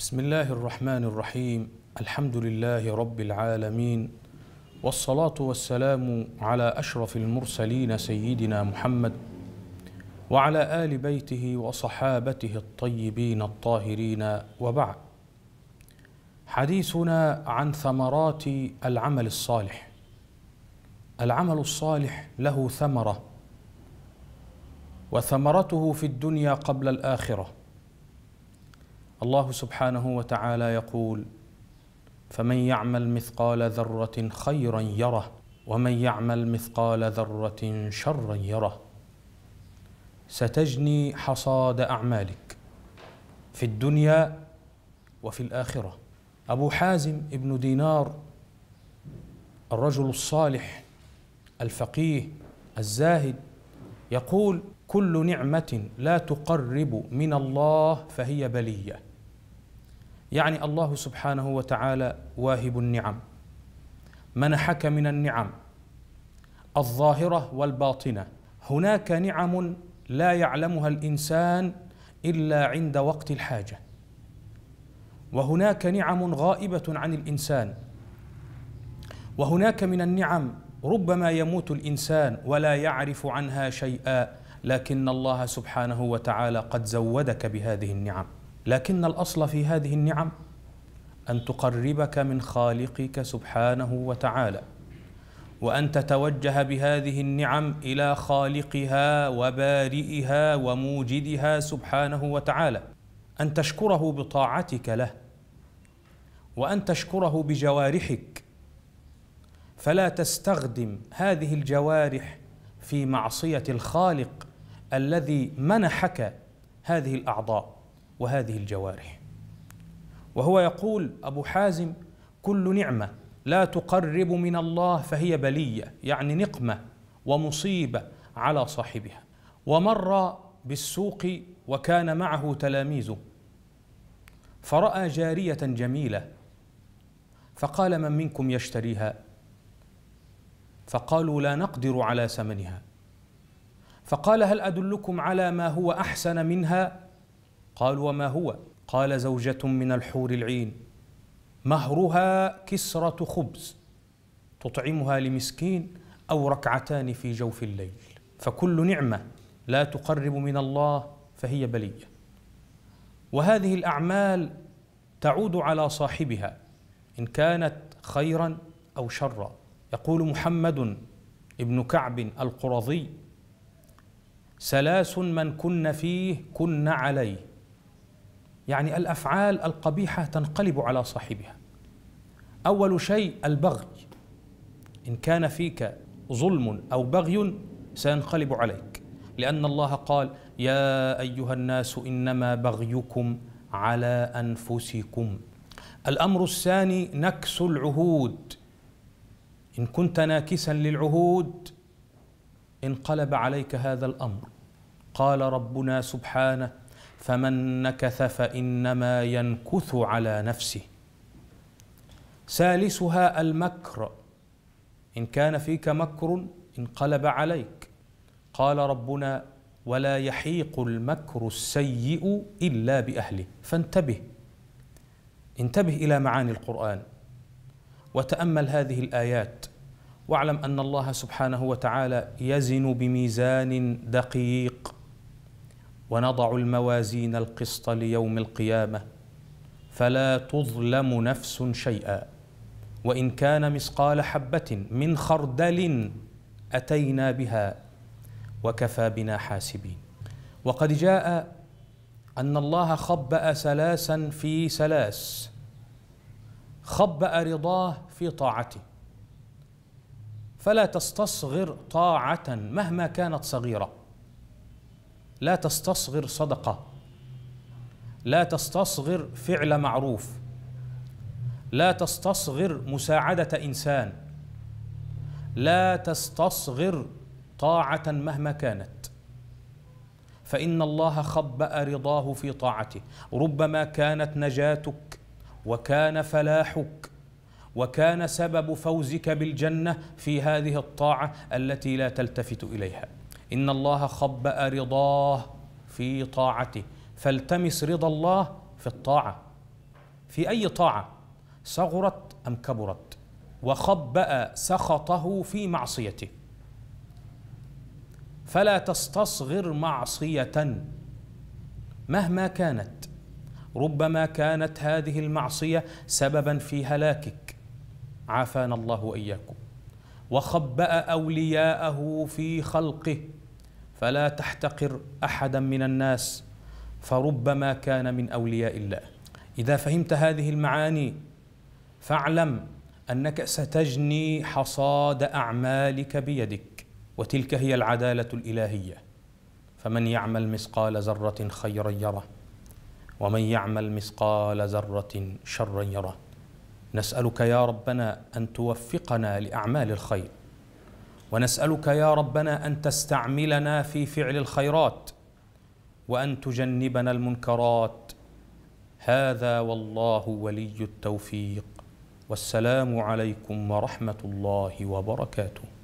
بسم الله الرحمن الرحيم الحمد لله رب العالمين والصلاة والسلام على أشرف المرسلين سيدنا محمد وعلى آل بيته وصحابته الطيبين الطاهرين وبعد حديثنا عن ثمرات العمل الصالح العمل الصالح له ثمره وثمرته في الدنيا قبل الاخره الله سبحانه وتعالى يقول فمن يعمل مثقال ذره خيرا يره ومن يعمل مثقال ذره شرا يره ستجني حصاد اعمالك في الدنيا وفي الاخره ابو حازم ابن دينار الرجل الصالح الفقيه الزاهد يقول كل نعمه لا تقرب من الله فهي بليه يعني الله سبحانه وتعالى واهب النعم منحك من النعم الظاهره والباطنه هناك نعم لا يعلمها الانسان الا عند وقت الحاجه وهناك نعم غائبه عن الانسان وهناك من النعم ربما يموت الانسان ولا يعرف عنها شيئا لكن الله سبحانه وتعالى قد زودك بهذه النعم لكن الاصل في هذه النعم ان تقربك من خالقك سبحانه وتعالى وان تتوجه بهذه النعم الى خالقها وبارئها وموجدها سبحانه وتعالى ان تشكره بطاعتك له وان تشكره بجوارحك فلا تستخدم هذه الجوارح في معصيه الخالق الذي منحك هذه الاعضاء وهذه الجوارح وهو يقول ابو حازم كل نعمه لا تقرب من الله فهي بليه يعني نقمه ومصيبه على صاحبها ومر بالسوق وكان معه تلاميذه فراى جاريه جميله فقال من منكم يشتريها فقالوا لا نقدر على ثمنها فقال هل ادلكم على ما هو احسن منها قالوا وما هو قال زوجة من الحور العين مهرها كسرة خبز تطعمها لمسكين أو ركعتان في جوف الليل فكل نعمة لا تقرب من الله فهي بلية وهذه الأعمال تعود على صاحبها إن كانت خيرا أو شرا يقول محمد ابن كعب القرظي سلاس من كن فيه كن عليه يعني الافعال القبيحه تنقلب على صاحبها اول شيء البغي ان كان فيك ظلم او بغي سينقلب عليك لان الله قال يا ايها الناس انما بغيكم على انفسكم الامر الثاني نكس العهود ان كنت ناكسا للعهود انقلب عليك هذا الامر قال ربنا سبحانه فمن نكث فانما ينكث على نفسه ثالثها المكر ان كان فيك مكر انقلب عليك قال ربنا ولا يحيق المكر السيء الا باهله فانتبه انتبه الى معاني القران وتامل هذه الايات واعلم ان الله سبحانه وتعالى يزن بميزان دقيق ونضع الموازين القسط ليوم القيامه فلا تظلم نفس شيئا وان كان مثقال حبه من خردل اتينا بها وكفى بنا حاسبين وقد جاء ان الله خبا سلاسا في سلاس خبا رضاه في طاعته فلا تستصغر طاعه مهما كانت صغيره لا تستصغر صدقه لا تستصغر فعل معروف لا تستصغر مساعده انسان لا تستصغر طاعه مهما كانت فان الله خبا رضاه في طاعته ربما كانت نجاتك وكان فلاحك وكان سبب فوزك بالجنه في هذه الطاعه التي لا تلتفت اليها إن الله خبأ رضاه في طاعته فالتمس رضا الله في الطاعة في أي طاعة صغرت أم كبرت وخبأ سخطه في معصيته فلا تستصغر معصية مهما كانت ربما كانت هذه المعصية سببا في هلاكك عافانا الله وإياكم وخبأ أولياءه في خلقه فلا تحتقر احدا من الناس فربما كان من اولياء الله اذا فهمت هذه المعاني فاعلم انك ستجني حصاد اعمالك بيدك وتلك هي العداله الالهيه فمن يعمل مثقال ذره خيرا يره ومن يعمل مثقال ذره شرا يره نسالك يا ربنا ان توفقنا لاعمال الخير ونسالك يا ربنا ان تستعملنا في فعل الخيرات وان تجنبنا المنكرات هذا والله ولي التوفيق والسلام عليكم ورحمه الله وبركاته